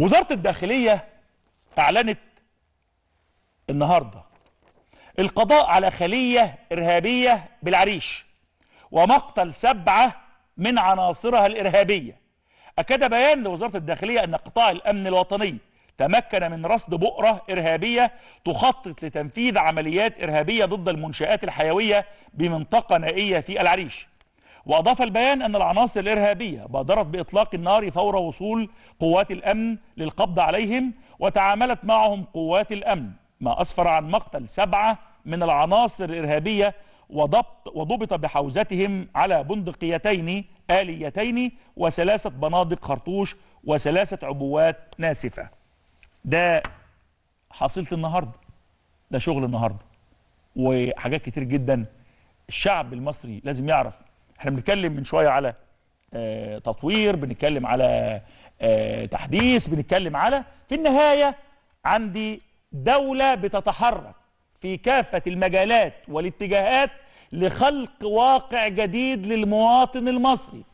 وزارة الداخلية اعلنت النهاردة القضاء على خلية ارهابية بالعريش ومقتل سبعة من عناصرها الارهابية اكد بيان لوزارة الداخلية ان قطاع الامن الوطني تمكن من رصد بؤرة إرهابية تخطط لتنفيذ عمليات إرهابية ضد المنشآت الحيوية بمنطقة نائية في العريش وأضاف البيان أن العناصر الإرهابية بادرت بإطلاق النار فور وصول قوات الأمن للقبض عليهم وتعاملت معهم قوات الأمن ما أسفر عن مقتل سبعة من العناصر الإرهابية وضبط وضبط بحوزتهم على بندقيتين آليتين وثلاثة بنادق خرطوش وثلاثة عبوات ناسفة ده حصيلة النهاردة ده شغل النهاردة وحاجات كتير جدا الشعب المصري لازم يعرف احنا بنتكلم من شويه على آه، تطوير بنتكلم على آه، تحديث بنتكلم على في النهايه عندي دوله بتتحرك في كافه المجالات والاتجاهات لخلق واقع جديد للمواطن المصري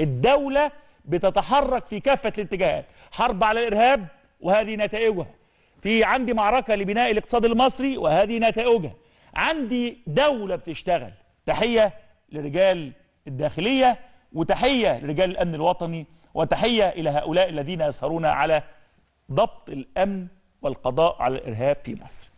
الدوله بتتحرك في كافه الاتجاهات حرب على الارهاب وهذه نتائجها في عندي معركه لبناء الاقتصاد المصري وهذه نتائجها عندي دوله بتشتغل تحيه لرجال الداخلية وتحية لرجال الأمن الوطني وتحية إلى هؤلاء الذين يسهرون على ضبط الأمن والقضاء على الإرهاب في مصر